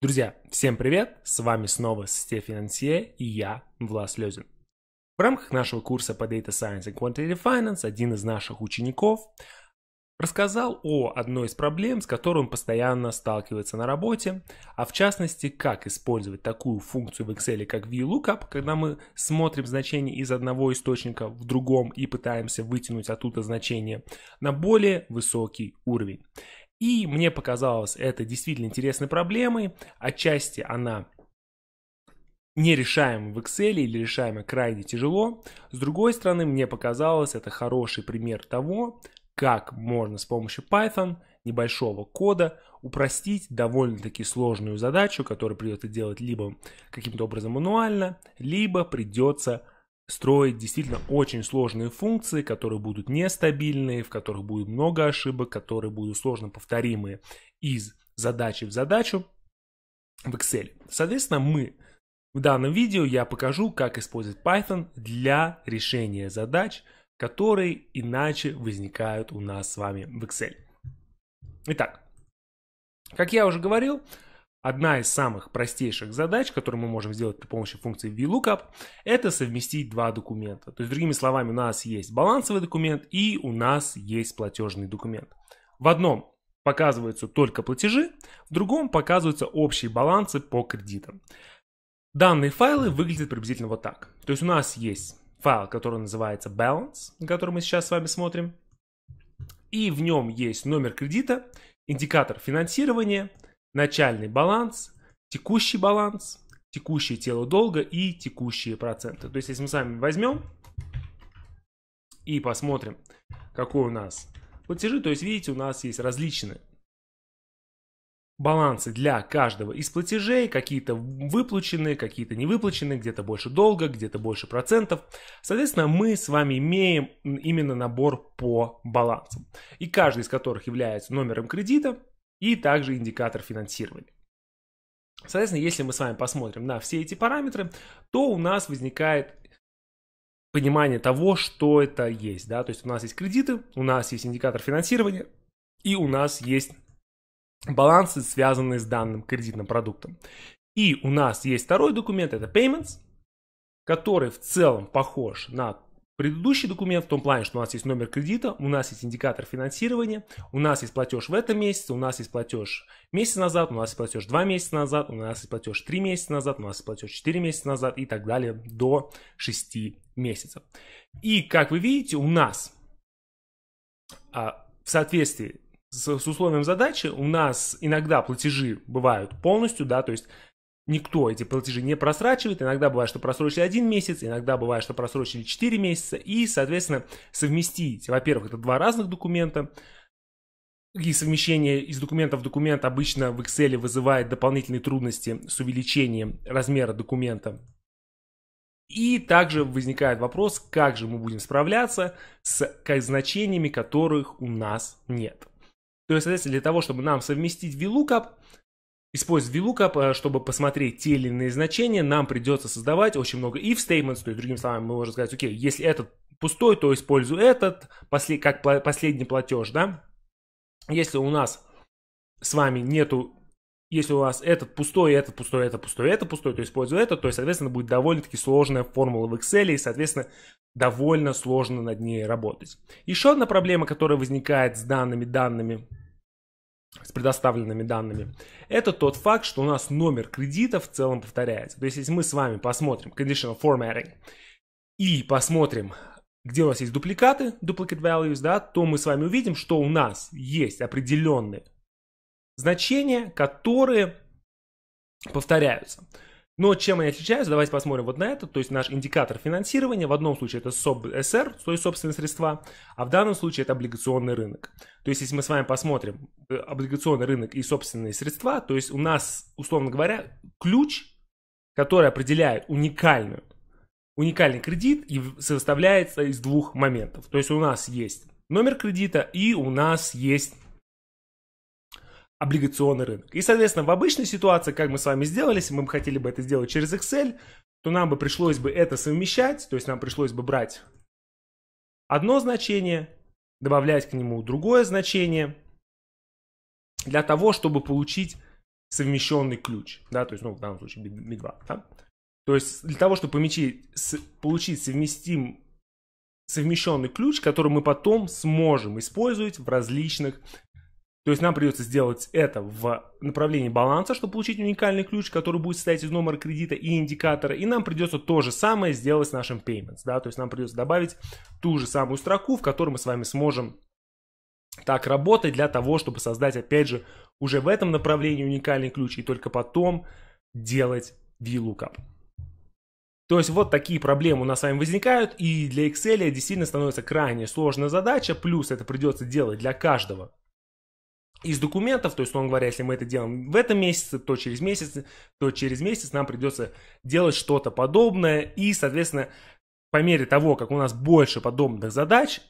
Друзья, всем привет! С вами снова Стефан Сье и я, Влас Лезин. В рамках нашего курса по Data Science and Quantitative Finance один из наших учеников рассказал о одной из проблем, с которой он постоянно сталкивается на работе, а в частности, как использовать такую функцию в Excel, как VLOOKUP, когда мы смотрим значение из одного источника в другом и пытаемся вытянуть оттуда значение на более высокий уровень. И мне показалось это действительно интересной проблемой. Отчасти она не нерешаема в Excel или решаема крайне тяжело. С другой стороны, мне показалось это хороший пример того, как можно с помощью Python небольшого кода упростить довольно-таки сложную задачу, которую придется делать либо каким-то образом мануально, либо придется строить действительно очень сложные функции, которые будут нестабильные, в которых будет много ошибок, которые будут сложно повторимые из задачи в задачу в Excel. Соответственно, мы в данном видео я покажу, как использовать Python для решения задач, которые иначе возникают у нас с вами в Excel. Итак, как я уже говорил, Одна из самых простейших задач, которую мы можем сделать при помощи функции VLOOKUP, это совместить два документа. То есть, другими словами, у нас есть балансовый документ и у нас есть платежный документ. В одном показываются только платежи, в другом показываются общие балансы по кредитам. Данные файлы выглядят приблизительно вот так. То есть у нас есть файл, который называется balance, который мы сейчас с вами смотрим. И в нем есть номер кредита, индикатор финансирования – начальный баланс, текущий баланс, текущее тело долга и текущие проценты. То есть, если мы с вами возьмем и посмотрим, какой у нас платежи, то есть, видите, у нас есть различные балансы для каждого из платежей, какие-то выплаченные, какие-то не выплаченные, где-то больше долга, где-то больше процентов. Соответственно, мы с вами имеем именно набор по балансам, и каждый из которых является номером кредита, и также индикатор финансирования. Соответственно, если мы с вами посмотрим на все эти параметры, то у нас возникает понимание того, что это есть. Да? То есть у нас есть кредиты, у нас есть индикатор финансирования и у нас есть балансы, связанные с данным кредитным продуктом. И у нас есть второй документ, это payments, который в целом похож на Предыдущий документ в том плане, что у нас есть номер кредита, у нас есть индикатор финансирования, у нас есть платеж в этом месяце, у нас есть платеж месяц назад, у нас есть платеж 2 месяца назад, у нас есть платеж 3 месяца назад, у нас есть платеж 4 месяца назад и так далее до 6 месяцев. И как вы видите, у нас а, в соответствии с, с условием задачи у нас иногда платежи бывают полностью, да, то есть никто эти платежи не просрачивает. Иногда бывает, что просрочили один месяц, иногда бывает, что просрочили 4 месяца. И, соответственно, совместить. Во-первых, это два разных документа. И совмещение из документа в документ обычно в Excel вызывает дополнительные трудности с увеличением размера документа. И также возникает вопрос, как же мы будем справляться с значениями, которых у нас нет. То есть, соответственно, для того, чтобы нам совместить VLOOKUP, Используя VLOOKUP, э, чтобы посмотреть те или иные значения, нам придется создавать очень много if statements, то есть, другими словами, мы можем сказать, окей, если этот пустой, то использую этот, после, как последний платеж, да. Если у нас с вами нету если у вас этот пустой, этот пустой, этот пустой, это пустой, то использую этот, то, соответственно, будет довольно-таки сложная формула в Excel, и, соответственно, довольно сложно над ней работать. Еще одна проблема, которая возникает с данными данными с предоставленными данными, это тот факт, что у нас номер кредита в целом повторяется. То есть, если мы с вами посмотрим conditional formatting и посмотрим, где у нас есть дупликаты, duplicate values, да, то мы с вами увидим, что у нас есть определенные значения, которые повторяются. Но чем они отличаются, давайте посмотрим вот на это. То есть наш индикатор финансирования, в одном случае это СОБ-СР, то есть собственные средства, а в данном случае это облигационный рынок. То есть если мы с вами посмотрим э, облигационный рынок и собственные средства, то есть у нас, условно говоря, ключ, который определяет уникальную, уникальный кредит и составляется из двух моментов. То есть у нас есть номер кредита и у нас есть облигационный рынок. И, соответственно, в обычной ситуации, как мы с вами сделали, если мы бы хотели бы это сделать через Excel, то нам бы пришлось бы это совмещать, то есть нам пришлось бы брать одно значение, добавлять к нему другое значение, для того, чтобы получить совмещенный ключ, да, то есть, ну, в данном случае B2, да? То есть, для того, чтобы помечить, получить совместим, совмещенный ключ, который мы потом сможем использовать в различных то есть нам придется сделать это в направлении баланса, чтобы получить уникальный ключ, который будет состоять из номера кредита и индикатора. И нам придется то же самое сделать с нашим payments. Да? То есть нам придется добавить ту же самую строку, в которой мы с вами сможем так работать для того, чтобы создать, опять же, уже в этом направлении уникальный ключ и только потом делать VLOOKUP. То есть вот такие проблемы у нас с вами возникают, и для Excel действительно становится крайне сложная задача, плюс это придется делать для каждого из документов, то есть, он говоря, если мы это делаем в этом месяце, то через месяц, то через месяц нам придется делать что-то подобное, и, соответственно, по мере того, как у нас больше подобных задач,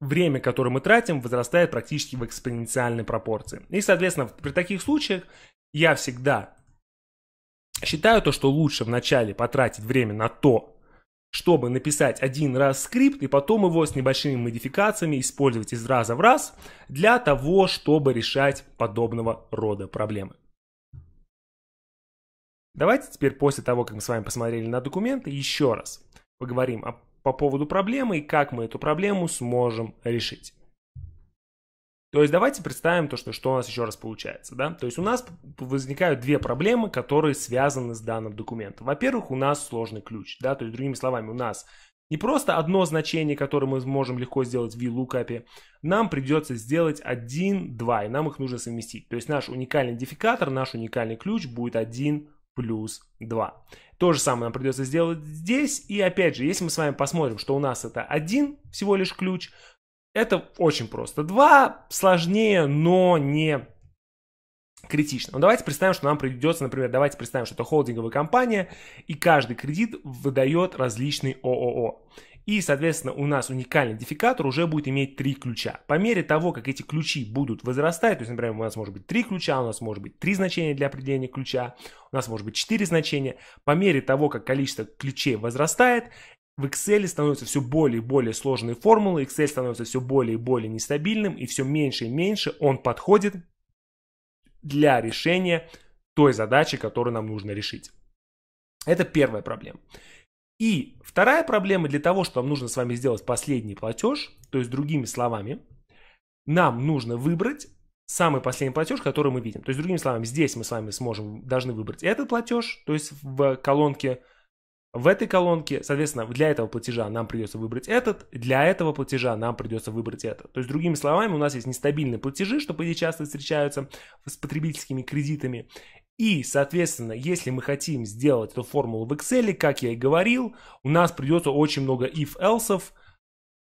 время, которое мы тратим, возрастает практически в экспоненциальной пропорции. И, соответственно, при таких случаях я всегда считаю то, что лучше вначале потратить время на то, чтобы написать один раз скрипт и потом его с небольшими модификациями использовать из раза в раз для того, чтобы решать подобного рода проблемы. Давайте теперь после того, как мы с вами посмотрели на документы, еще раз поговорим о, по поводу проблемы и как мы эту проблему сможем решить. То есть давайте представим то, что, что у нас еще раз получается. Да? То есть у нас возникают две проблемы, которые связаны с данным документом. Во-первых, у нас сложный ключ. Да? То есть другими словами, у нас не просто одно значение, которое мы можем легко сделать в VLOOKUP, нам придется сделать один два, и нам их нужно совместить. То есть наш уникальный идентификатор, наш уникальный ключ будет один плюс 2. То же самое нам придется сделать здесь. И опять же, если мы с вами посмотрим, что у нас это один всего лишь ключ, это очень просто. Два сложнее, но не критично. Но давайте представим, что нам придется, например, давайте представим, что это холдинговая компания, и каждый кредит выдает различный ООО. И, соответственно, у нас уникальный идентификатор уже будет иметь три ключа. По мере того, как эти ключи будут возрастать, то есть, например, у нас может быть три ключа, у нас может быть три значения для определения ключа, у нас может быть четыре значения. По мере того, как количество ключей возрастает, в Excel становятся все более и более сложные формулы, Excel становится все более и более нестабильным, и все меньше и меньше он подходит для решения той задачи, которую нам нужно решить. Это первая проблема. И вторая проблема для того, что нам нужно с вами сделать последний платеж, то есть другими словами, нам нужно выбрать самый последний платеж, который мы видим. То есть, другими словами, здесь мы с вами сможем, должны выбрать этот платеж, то есть в колонке в этой колонке, соответственно, для этого платежа нам придется выбрать этот, для этого платежа нам придется выбрать этот. То есть, другими словами, у нас есть нестабильные платежи, что, по идее, часто встречаются с потребительскими кредитами. И, соответственно, если мы хотим сделать эту формулу в Excel, как я и говорил, у нас придется очень много if-else'ов,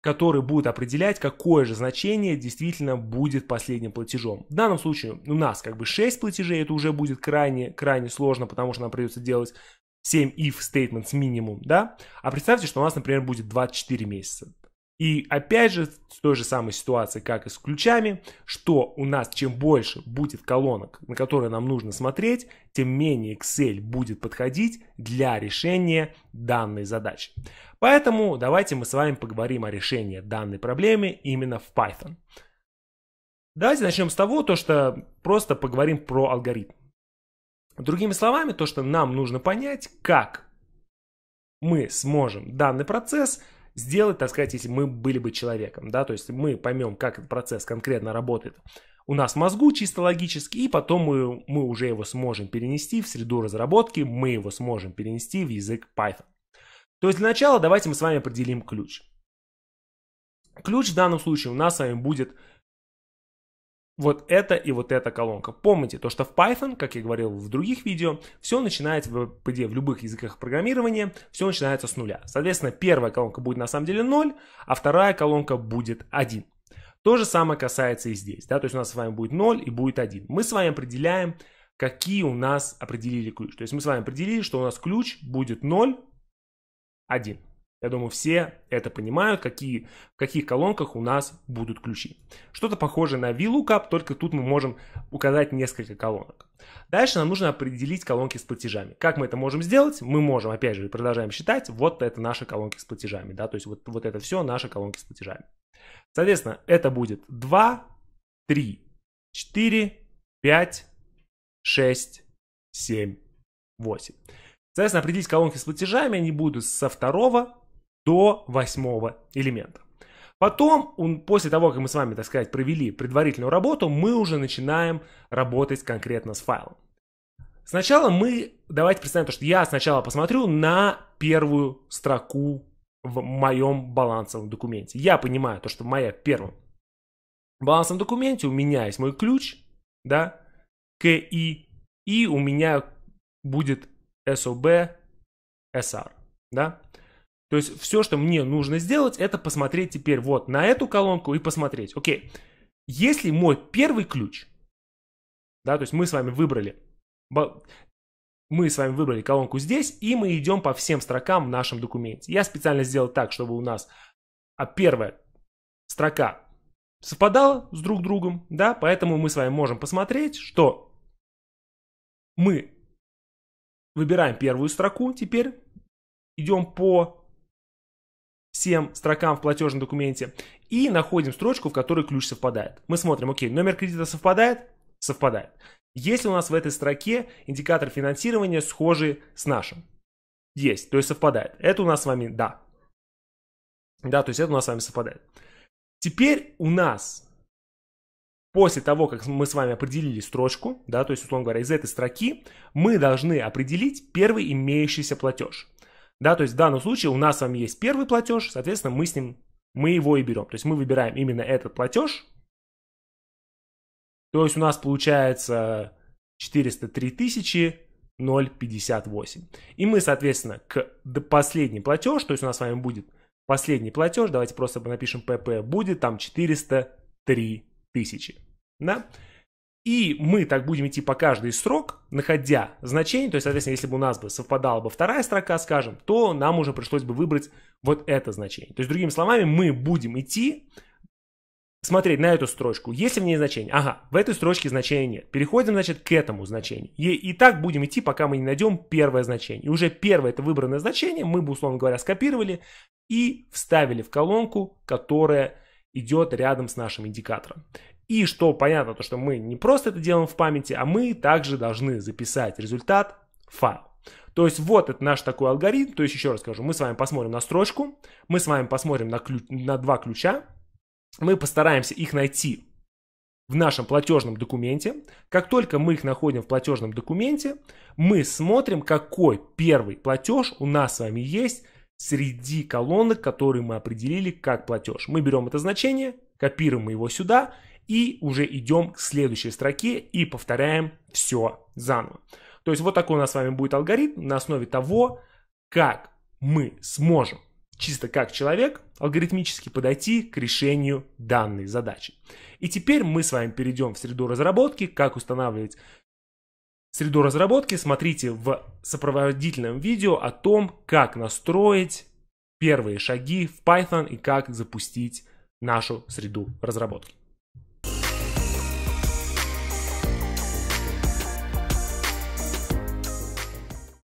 которые будут определять, какое же значение действительно будет последним платежом. В данном случае у нас как бы 6 платежей, это уже будет крайне, крайне сложно, потому что нам придется делать 7 if statements минимум, да? А представьте, что у нас, например, будет 24 месяца. И опять же, с той же самой ситуацией, как и с ключами, что у нас чем больше будет колонок, на которые нам нужно смотреть, тем менее Excel будет подходить для решения данной задачи. Поэтому давайте мы с вами поговорим о решении данной проблемы именно в Python. Давайте начнем с того, то что просто поговорим про алгоритм. Другими словами, то, что нам нужно понять, как мы сможем данный процесс сделать, так сказать, если мы были бы человеком, да, то есть мы поймем, как этот процесс конкретно работает у нас в мозгу чисто логически, и потом мы, мы уже его сможем перенести в среду разработки, мы его сможем перенести в язык Python. То есть для начала давайте мы с вами определим ключ. Ключ в данном случае у нас с вами будет вот это и вот эта колонка. Помните, то что в Python, как я говорил в других видео, все начинается в PD, в любых языках программирования, все начинается с нуля. Соответственно, первая колонка будет на самом деле 0, а вторая колонка будет 1. То же самое касается и здесь. Да? То есть у нас с вами будет 0 и будет 1. Мы с вами определяем, какие у нас определили ключ. То есть мы с вами определили, что у нас ключ будет 0, 1. Я думаю, все это понимают, какие, в каких колонках у нас будут ключи. Что-то похожее на VLOOKUP, только тут мы можем указать несколько колонок. Дальше нам нужно определить колонки с платежами. Как мы это можем сделать? Мы можем, опять же, продолжаем считать, вот это наши колонки с платежами, да, то есть вот, вот это все наши колонки с платежами. Соответственно, это будет 2, 3, 4, 5, 6, 7, 8. Соответственно, определить колонки с платежами, они будут со второго до восьмого элемента. Потом, он, после того, как мы с вами, так сказать, провели предварительную работу, мы уже начинаем работать конкретно с файлом. Сначала мы, давайте представим то, что я сначала посмотрю на первую строку в моем балансовом документе. Я понимаю то, что в моем первом балансовом документе у меня есть мой ключ, да, КИ, и у меня будет СОБ, СР, да. То есть все, что мне нужно сделать, это посмотреть теперь вот на эту колонку и посмотреть. Окей, если мой первый ключ, да, то есть мы с вами выбрали, мы с вами выбрали колонку здесь, и мы идем по всем строкам в нашем документе. Я специально сделал так, чтобы у нас а первая строка совпадала с друг другом, да, поэтому мы с вами можем посмотреть, что мы выбираем первую строку, теперь идем по всем строкам в платежном документе и находим строчку, в которой ключ совпадает. Мы смотрим, окей, номер кредита совпадает? Совпадает. Есть ли у нас в этой строке индикатор финансирования схожий с нашим? Есть, то есть совпадает. Это у нас с вами да. Да, то есть это у нас с вами совпадает. Теперь у нас после того, как мы с вами определили строчку, да, то есть, условно говоря, из этой строки, мы должны определить первый имеющийся платеж. Да, то есть в данном случае у нас с вами есть первый платеж, соответственно, мы с ним, мы его и берем. То есть мы выбираем именно этот платеж. То есть у нас получается 403 тысячи 0,58. И мы, соответственно, к последний платеж, то есть у нас с вами будет последний платеж, давайте просто напишем ПП, будет там 403 тысячи. Да? И мы так будем идти по каждой из строк, находя значение, то есть, соответственно, если бы у нас бы совпадала бы вторая строка, скажем, то нам уже пришлось бы выбрать вот это значение. То есть, другими словами, мы будем идти смотреть на эту строчку. Есть ли в ней значение? Ага, в этой строчке значения нет. Переходим, значит, к этому значению. И, и так будем идти, пока мы не найдем первое значение. И уже первое это выбранное значение мы бы, условно говоря, скопировали и вставили в колонку, которая идет рядом с нашим индикатором. И что понятно, то что мы не просто это делаем в памяти, а мы также должны записать результат в файл. То есть вот это наш такой алгоритм. То есть еще раз скажу, мы с вами посмотрим на строчку, мы с вами посмотрим на, ключ, на два ключа, мы постараемся их найти в нашем платежном документе. Как только мы их находим в платежном документе, мы смотрим, какой первый платеж у нас с вами есть среди колонок, которые мы определили как платеж. Мы берем это значение, копируем его сюда – и уже идем к следующей строке и повторяем все заново. То есть вот такой у нас с вами будет алгоритм на основе того, как мы сможем чисто как человек алгоритмически подойти к решению данной задачи. И теперь мы с вами перейдем в среду разработки, как устанавливать среду разработки. Смотрите в сопроводительном видео о том, как настроить первые шаги в Python и как запустить нашу среду разработки.